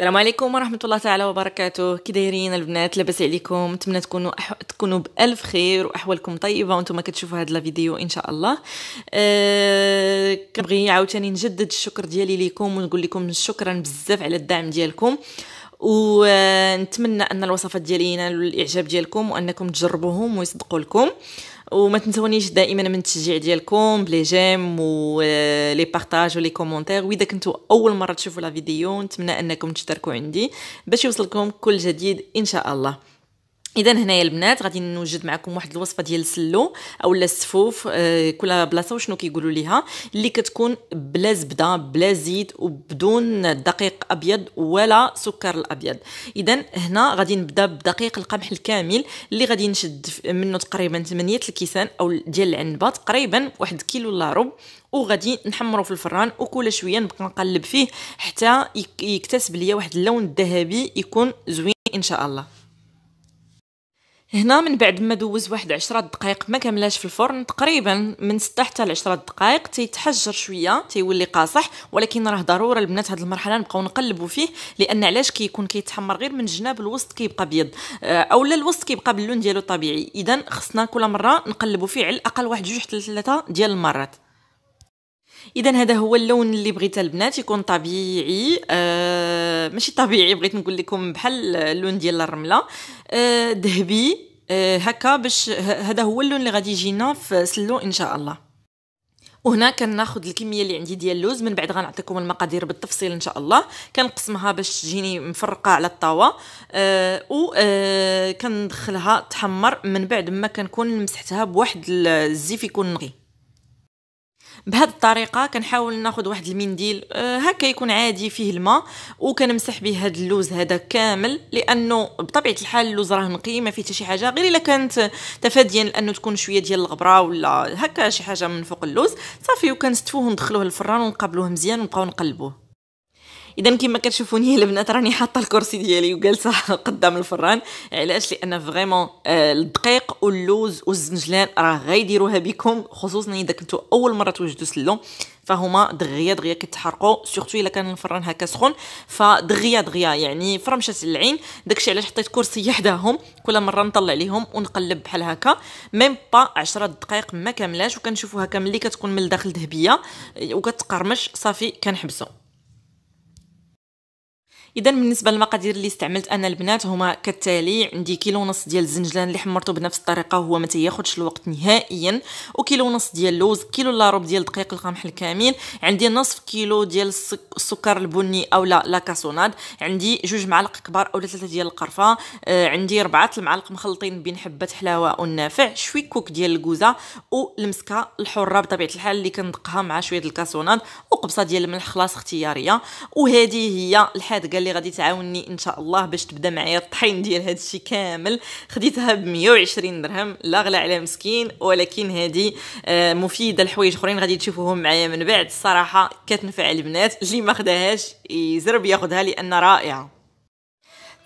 السلام عليكم ورحمة الله تعالى وبركاته كي دايرين البنات لاباس عليكم نتمنى تكونوا أح... تكونوا بألف خير وأحوالكم طيبة وانتم كتشوفوا هاد الفيديو إن شاء الله أه... كنبغي عاوتاني نجدد الشكر ديالي ليكم ونقول لكم شكرا بزاف على الدعم ديالكم ونتمنى آه، أن الوصفات ديالي ينالوا الإعجاب ديالكم وأنكم تجربوهم ويصدقوا لكم وما تنسونيش دائما من التشجيع ديالكم بلي جيم و آه، لي بارطاج ولي كومونتير واذا كنتو اول مره تشوفوا لا فيديو نتمنى انكم تشتركوا عندي باش يوصلكم كل جديد ان شاء الله اذا هنايا البنات غادي نوجد معكم واحد الوصفه ديال السلو اولا السفوف آه، كل بلاصه وشنو كيقولوا ليها اللي كتكون بلا زبده بلا زيت وبدون دقيق ابيض ولا سكر الابيض اذا هنا غادي نبدا بدقيق القمح الكامل اللي غادي نشد منه تقريبا 8 الكيسان او ديال العنبه تقريبا واحد كيلو الا ربع وغادي نحمره في الفران وكل شويه نبقى نقلب فيه حتى يكتسب ليا واحد اللون الذهبي يكون زوين ان شاء الله هنا من بعد ما دوز واحد عشرة دقائق ما كملاش في الفرن تقريبا من ستة حتى ل دقائق تيتحجر شويه تيولي قاصح ولكن راه ضروره البنات هاد المرحله نبقاو نقلبوا فيه لان علاش كيكون كي كيتحمر غير من جناب الوسط كيبقى بيض آه، اولا الوسط كيبقى باللون ديالو طبيعي اذا خصنا كل مره نقلبوا فيه على الاقل واحد جوج حتى ثلاثه ديال المرات اذا هذا هو اللون اللي بغيت البنات يكون طبيعي آه ماشي طبيعي بغيت نقول لكم بحال اللون ديال الرمله آه ذهبي آه هكا باش هذا هو اللون اللي غادي يجينا في سلو ان شاء الله وهنا كناخذ الكميه اللي عندي ديال اللوز من بعد غنعطيكم المقادير بالتفصيل ان شاء الله كنقسمها باش تجيني مفرقه على الطاوه آه و آه كندخلها تحمر من بعد ما كنكون مسحتها بواحد الزيف يكون نقي بهذه الطريقه كنحاول ناخذ واحد المنديل آه، هكا يكون عادي فيه الماء وكنمسح به هذا اللوز هذا كامل لانه بطبيعه الحال اللوز راه نقي ما فيه حتى شي حاجه غير الا كانت تفاديا لانه تكون شويه ديال الغبره ولا هكا شي حاجه من فوق اللوز صافي وكنستفوه ندخلوه للفران ونقبلوه مزيان ونبقاو نقلبوه اذا كما كتشوفوني البنات راني حاطه الكرسي ديالي وجالسه قدام الفران علاش لان فريمون آه، الدقيق واللوز والزنجلان راه غيديروها بكم خصوصا اذا كنتو اول مره توجدوا سلو فهما دغيا دغيا كيتحرقوا سورتو الا كان الفران هكا سخون فدغيا دغيا يعني فرمشات العين داكشي علاش حطيت كرسي حداهم كل مره نطلع ليهم ونقلب بحال هكا ميم با 10 دقائق ما كاملاش وكنشوفوها هكا ملي كتكون من الداخل ذهبيه وكتقرمش صافي كنحبسو اذا بالنسبه للمقادير اللي استعملت انا البنات هما كالتالي عندي كيلو ونص ديال الزنجلان اللي حمرته بنفس الطريقه وهو ما تياخذش الوقت نهائيا وكيلو ونص ديال اللوز كيلو لا ربع ديال دقيق القمح الكامل عندي نصف كيلو ديال السكر البني او لا لاكاسوناد عندي جوج معالق كبار اولا ثلاثه ديال القرفه آه عندي ربعه المعالق مخلطين بين حبه حلاوه والنافع شوي كوك ديال الكوزه والمسكه الحره بطبيعه الحال اللي كندقها مع شويه الكاسوناد وقبصه ديال الملح خلاص اختياريه وهذه هي الحادقه اللي غادي تعاوني ان شاء الله باش تبدا معايا الطحين ديال هذا الشيء كامل خديتها ب 120 درهم لا غلا على مسكين ولكن هذه آه، مفيده لحوايج اخرين غادي تشوفوهم معايا من بعد الصراحه كتنفع البنات اللي ما خداهاش يزرب ياخذها لان رائعه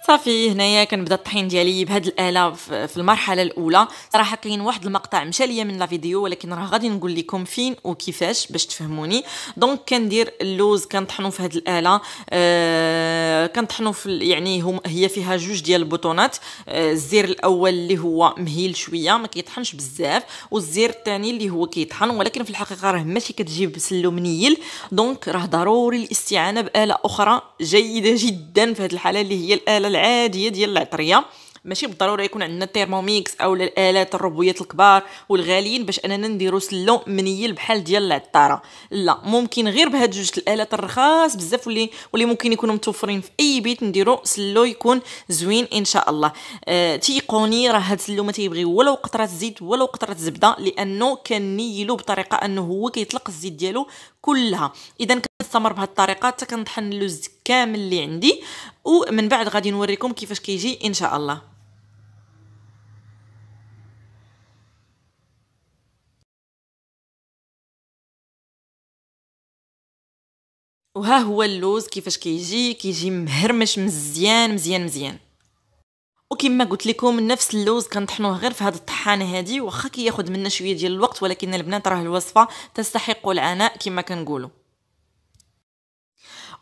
صافي هنايا كنبدا الطحين ديالي بهاد الاله في المرحله الاولى صراحه كاين واحد المقطع مشى ليا من لا فيديو ولكن راه غادي نقول لكم فين وكيفاش باش تفهموني دونك كندير اللوز كنطحنو في هاد الاله آه كنطحنو في يعني هم هي فيها جوج ديال البوطونات آه الزير الاول اللي هو مهيل شويه ما كيطحنش بزاف والزير الثاني اللي هو كيطحن ولكن في الحقيقه راه ماشي كتجيب سلو منيل دونك راه ضروري الاستعانه باله اخرى جيده جدا في هاد الحاله اللي هي الاله العاديه ديال العطريه ماشي بالضروره يكون عندنا التيرموميكس او الالات الربويات الكبار والغاليين باش اننا نديرو سلو منيل بحال ديال العطاره لا ممكن غير بهاد جوج الالات الرخاص بزاف واللي واللي ممكن يكونوا متوفرين في اي بيت نديرو سلو يكون زوين ان شاء الله آه تيقوني راه هاد السلو ما تيبغي ولو قطره زيت ولو قطره زبده لانه كنيلو بطريقه انه هو كيطلق الزيت ديالو كلها اذا غنستمر بهالطريقه حتى كنطحن اللوز كامل اللي عندي ومن بعد غادي نوريكم كيفاش كيجي ان شاء الله وها هو اللوز كيفاش كيجي كيجي مهرمش مزيان مزيان مزيان وكما قلت لكم نفس اللوز كنطحنوه غير في هذه الطحانه هذه واخا كياخذ منا شويه ديال الوقت ولكن البنات راه الوصفه تستحق العناء كما كنقولوا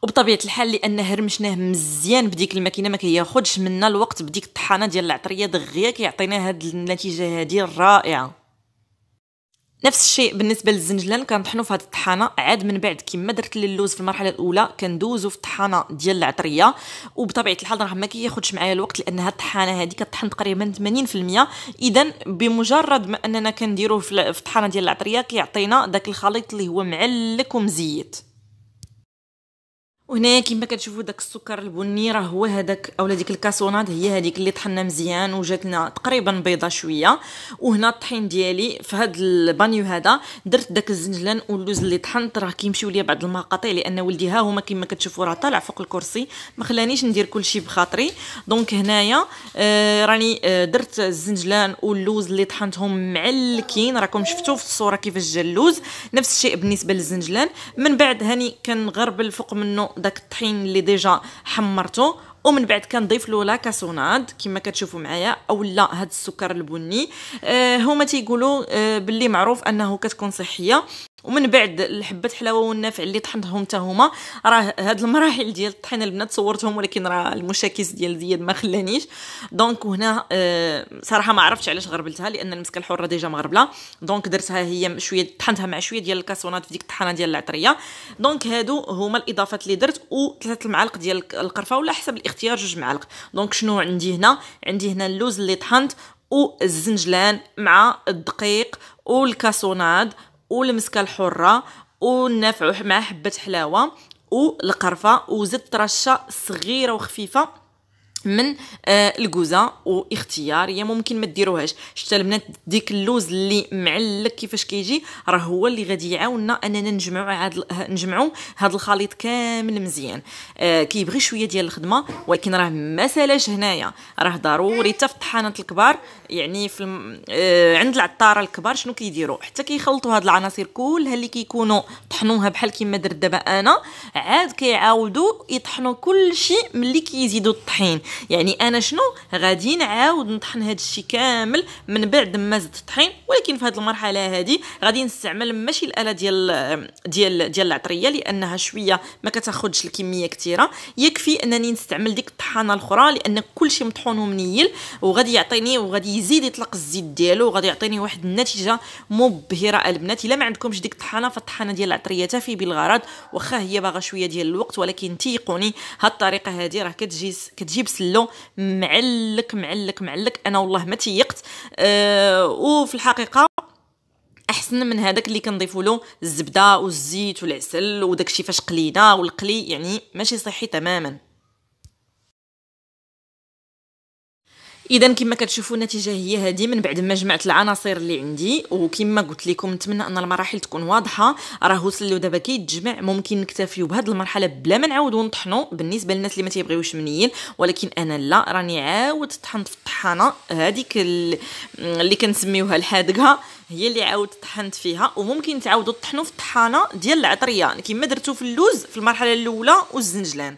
وبطبيعه الحال لان هرمشناه مزيان بديك الماكينه ما كياخذش منا الوقت بديك الطحانه ديال العطريه دغيا كيعطينا هاد النتيجه هادي الرائعه نفس الشيء بالنسبه للزنجلان كنطحنو في هاد الطحانه عاد من بعد كما درت للوز في المرحله الاولى كندوزو في الطحانه ديال العطريه وبطبيعه الحال راه ما كياخذش معايا الوقت لان هاد الطحانه هادي كطحن تقريبا 80% اذا بمجرد ما اننا كنديروه في الطحانه ديال العطريه كيعطينا داك الخليط اللي هو معلك ومزيت وهنا كيما كتشوفوا داك السكر البني راه هو هذاك اولا ديك الكاسوناد هي هذيك اللي طحنا مزيان وجات لنا تقريبا بيضه شويه وهنا الطحين ديالي في هذا البانيو هذا درت داك الزنجلان واللوز اللي طحنت راه كيمشيو ليا بعض المقاطع لان ولدي ها هما كيما كتشوفوا راه طالع فوق الكرسي ما خلانيش ندير كلشي بخاطري دونك هنايا آه راني آه درت الزنجلان واللوز اللي طحنتهم معلكين راكم شفتوا في الصوره كيفاش جا اللوز نفس الشيء بالنسبه للزنجلان من بعد هاني كنغربل فوق منه داك الطحين اللي ديجا حمرته ومن بعد كنضيف له لاكاسوناد كما كتشوفوا معايا او لا هذا السكر البني آه هما تيقولوا آه باللي معروف انه كتكون صحيه ومن بعد الحبه حلاوه والنافع اللي طحنتهم حتى هما راه هاد المراحل ديال الطحين البنات صورتهم ولكن راه المشاكس ديال زياد ما خلانيش دونك وهنا آه صراحه ما عرفتش علاش غربلتها لان المسكه الحره ديجا مغربله دونك درتها هي شويه طحنتها مع شويه ديال الكاسونات في ديك الطحانه ديال العطريه دونك هادو هما الاضافات اللي درت وثلاثه المعالق ديال القرفه ولا حسب الاختيار جوج معالق دونك شنو عندي هنا عندي هنا اللوز اللي طحنت والزنجلان مع الدقيق والكاسوناد والمسكه الحره والنافع مع حبه حلاوه والقرفه وزيت رشه صغيره وخفيفه من آه الكوزه يا ممكن ما ديروهاش شتا البنات ديك اللوز اللي معلك كيفاش كيجي راه هو اللي غادي يعاوننا اننا نجمعوا عاد نجمعوا هذا الخليط كامل مزيان آه كيبغي شويه ديال الخدمه ولكن راه ما سالاش هنايا راه ضروري حتى في الطحانات الكبار يعني في الم... آه عند العطاره الكبار شنو كيديروا حتى كيخلطوا هاد العناصر كلها اللي كيكونوا طحنوها بحال كيما درت دابا انا عاد كيعاودوا يطحنوا كل شيء ملي كيزيدوا الطحين يعني انا شنو غادي نعاود نطحن هاد الشيء كامل من بعد ما زدت الطحين ولكن في هاد المرحله هادي غادي نستعمل ماشي الاله ديال ديال ديال العطريه لانها شويه ما كتاخذش الكميه كثيره يكفي انني نستعمل ديك الطحانه الاخرى لان كلشي مطحون ومنيل وغادي يعطيني وغادي يزيد يطلق الزيت ديالو وغادي يعطيني واحد النتيجه مبهره البنات الا ما عندكمش ديك الطحانه فالطحانه ديال العطريه تفي بالغرض واخا هي باغا شويه ديال الوقت ولكن تيقوني هاد الطريقه هادي راه كتجي كتجيب سلو معلك معلك معلك انا والله ما تيقت أه وفي الحقيقه احسن من هذاك اللي كنضيفوا له الزبده والزيت والعسل وداكشي فاش قلينا والقلي يعني ماشي صحي تماما اذا كما كتشوفوا النتيجه هي هذه من بعد ما جمعت العناصر اللي عندي وكما قلت لكم نتمنى ان المراحل تكون واضحه راه سلو دابا كيتجمع ممكن نكتفيو بهاد المرحله بلا ما نعاودو نطحنو بالنسبه للناس اللي ما تيبغيوش منين ولكن انا لا راني عاود طحنت في الطحانه هذيك اللي كنسميوها الحادقه هي اللي عاود طحنت فيها وممكن تعاودوا تطحنوا في الطحانه ديال العطريه كما درتو في اللوز في المرحله الاولى والزنجلان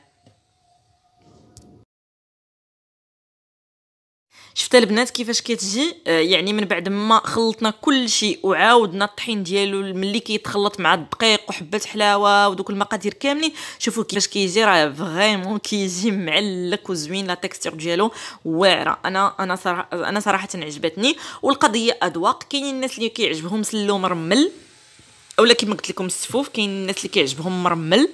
شفت البنات كيفاش كتجي آه، يعني من بعد ما خلطنا كل شيء وعاودنا الطحين ديالو ملي كيتخلط مع الدقيق وحبه حلاوه ودوك المقادير كاملين شوفوا كيفاش كيجي راه فريمون كيجي معلك وزوين لا تيكستور ديالو واعره انا انا صراحه انا صراحه عجبتني والقضيه اذواق كاينين الناس اللي كيعجبهم سلو مرمل اولا كما قلت لكم السفوف كاين الناس اللي كيعجبهم مرمل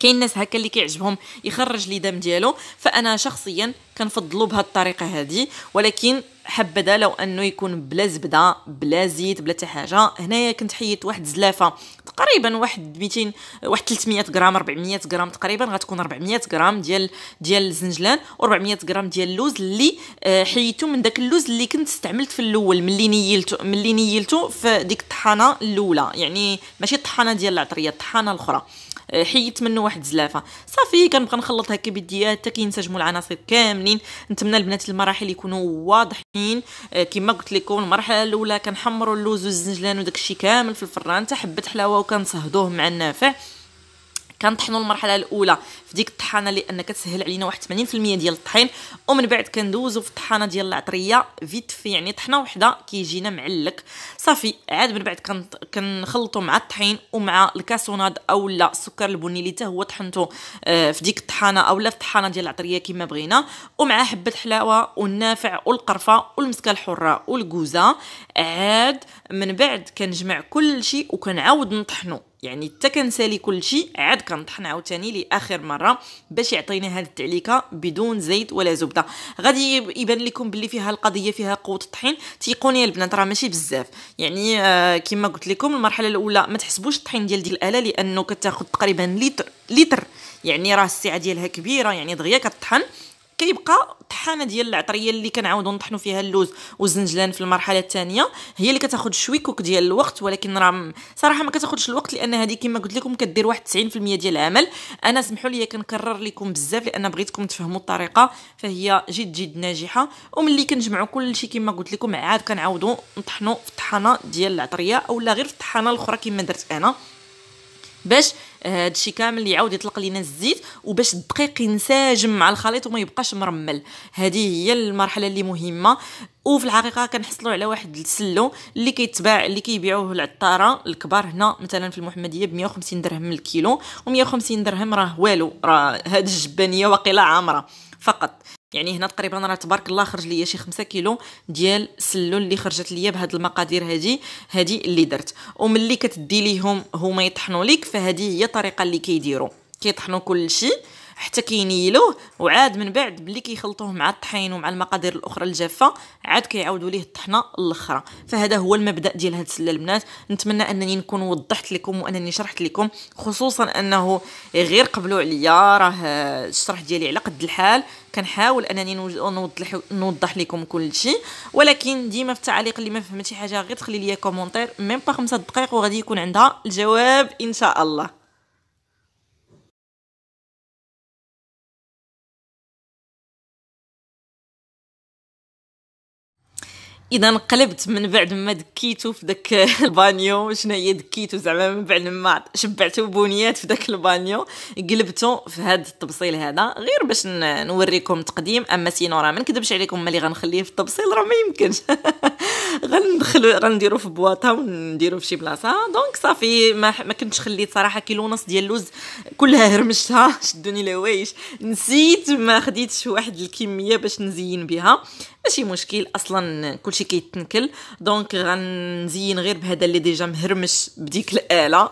كاين ناس هكا اللي كيعجبهم يخرج لي دم ديالو فانا شخصيا كنفضلو الطريقه هذه ولكن حبذا لو انه يكون بلا زبده بلا زيت بلا حتى حاجه هنايا كنت حيت واحد زلافه تقريبا واحد 200 واحد 300 غرام 400 غرام تقريبا غتكون 400 غرام ديال ديال الزنجلان و400 غرام ديال اللوز اللي آه، حيدتو من داك اللوز اللي كنت استعملت في الاول ملي نيلتو ملي نيلتو في ديك الطحانه الاولى يعني ماشي الطحانه ديال العطريه الطحانه الاخرى آه، حيدت منه واحد الزلافه صافي كنبقى نخلط هكا بيديا حتى كينسجموا العناصر كاملين نتمنى البنات المراحل يكونوا واضحين آه، كما قلت لكم المرحله الاولى كنحمروا اللوز والزنجلان وداكشي كامل في الفران حتى حبه حلاوه وكنصهدوه مع النافع كنطحنوا المرحله الاولى في ديك الطحانه لان كتسهل علينا واحد 80% ديال الطحين ومن بعد كندوزو في الطحانه ديال العطريه فيت في يعني طحنه وحده كيجينا معلك صافي عاد من بعد كنخلطو مع الطحين ومع الكاسوناد اولا السكر البني اللي حتى هو طحنته آه، في ديك الطحانه اولا في الطحانه ديال العطريه كما بغينا ومع حبه الحلاوه والنافع والقرفه والمسكه الحره والكوزه عاد من بعد كنجمع كل شيء وكنعاود نطحنو يعني حتى كنسالي كلشي عاد كنطحن عاوتاني لاخر مره باش يعطيني هاد التعليكه بدون زيت ولا زبده غادي يبان لكم باللي فيها القضيه فيها قوه الطحين تيقوني البنات راه ماشي بزاف يعني آه كما قلت لكم المرحله الاولى ما تحسبوش الطحين ديال ديال الاله لانه كتاخذ تقريبا لتر لتر يعني راه السعه ديالها كبيره يعني دغيا كطحن كيبقى طحانه ديال العطريه اللي كنعاودو نطحنو فيها اللوز والزنجلان في المرحله الثانيه هي اللي كتاخذ شويكوك ديال الوقت ولكن راه صراحه ما كتاخذش الوقت لان هذه كما قلت لكم كدير واحد 90% ديال العمل انا سمحوا لي كنكرر لكم بزاف لان بغيتكم تفهموا الطريقه فهي جد جد ناجحه وملي كنجمعوا كلشي كما قلت لكم عاد كنعاودو نطحنو في الطحانه ديال العطريه اولا غير في الطحانه الاخرى كما درت انا باش آه، هادشي كامل يعاود يطلق لينا الزيت وباش الدقيق ينسجم مع الخليط وما يبقاش مرمل هذه هي المرحله اللي مهمه وفي الحقيقه كنحصلوا على واحد السلو اللي كيتباع اللي كيبيعوه العطاره الكبار هنا مثلا في المحمديه ب 150 درهم الكيلو و150 درهم راه والو راه هاد الجبانيه واقيلا عامره فقط يعني هنا تقريبا راه تبارك الله خرج ليا شي 5 كيلو ديال السلول اللي خرجت ليا بهاد المقادير هادي هادي اللي درت وملي كتدي ليهم هما يطحنوا ليك فهادي هي الطريقه اللي كيديروا كيطحنوا كلشي حتى كينيلوه وعاد من بعد ملي كيخلطوه مع الطحين ومع المقادير الاخرى الجافه عاد كيعاودوا ليه الطحنه الاخرى فهذا هو المبدا ديال هاد السله البنات نتمنى انني نكون وضحت لكم وانني شرحت لكم خصوصا انه غير قبلوا عليا راه الشرح ديالي على قد الحال كنحاول انني نوضح نوضح لكم كل شيء ولكن ديما في التعليق اللي ما فهمتي حاجه غير تخلي لي كومونتير ميم با 5 دقائق وغادي يكون عندها الجواب ان شاء الله اذا انقلبت من بعد ما دكيتو في داك البانيو شنو هي دكيتو زعما من بعد ما شبعتو بنيات في داك البانيو قلبتو في هاد التبصيل هذا غير باش نوريكم تقديم اما سينو راه ما نكذبش عليكم ملي غنخليه في التبصيل راه ما يمكنش غندخلو غنديرو في بواطه ونديرو في شي بلاصه دونك صافي ما, ما كنتش خليت صراحه كيلو ونص ديال اللوز كلها هرمشتها شدوني الهوايش نسيت ما خديتش واحد الكميه باش نزين بها ماشي مشكل اصلا كل شيء كيتنكل دونك غنزين غير بهذا اللي ديجا مهرمش بديك الاله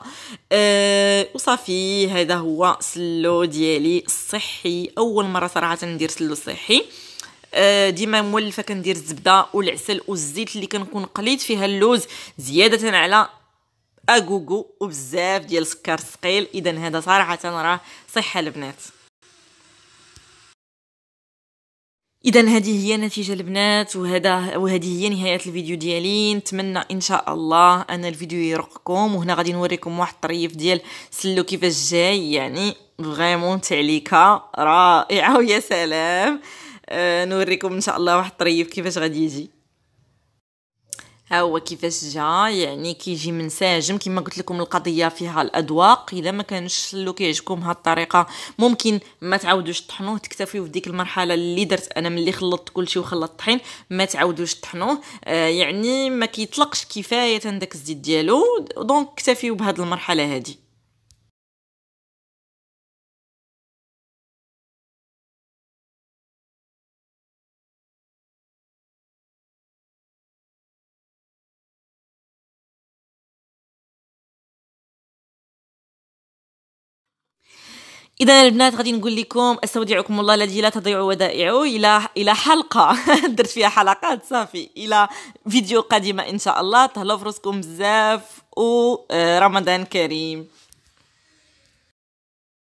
أه وصافي هذا هو سلو ديالي الصحي اول مره صراحه ندير سلو صحي أه ديما مولفه كندير الزبده والعسل والزيت اللي كنكون قليت فيها اللوز زياده على اغوغو وبزاف ديال السكر ثقيل اذا هذا صراحه راه صحه البنات اذا هذه هي النتيجه البنات وهذا وهذه هي نهايه الفيديو ديالي نتمنى ان شاء الله ان الفيديو يرقكم وهنا غادي نوريكم واحد الطريف ديال سلو كيفاش جاي يعني فريمون تعليكه رائعه ويا سلام آه نوريكم ان شاء الله واحد الطريف كيفاش غادي يجي ها هو كيفاش جا يعني كيجي منسجم كما قلت لكم القضيه فيها الاذواق اذا ما كانش لو كيعجبكم هاد الطريقه ممكن ما تعاودوش طحنوه تكتفيو في ديك المرحله اللي درت انا ملي خلطت كلشي وخلطت الطحين ما تعاودوش طحنوه آه يعني ما كيطلقش كفايه داك الزيت ديالو دونك اكتفيو بهذه المرحله هذه اذا البنات غادي نقول لكم استودعكم الله الذي لا تضيع ودائعه الى الى حلقه درت فيها حلقات صافي الى فيديو قادمه ان شاء الله تهلاو في راسكم بزاف ورمضان آه، كريم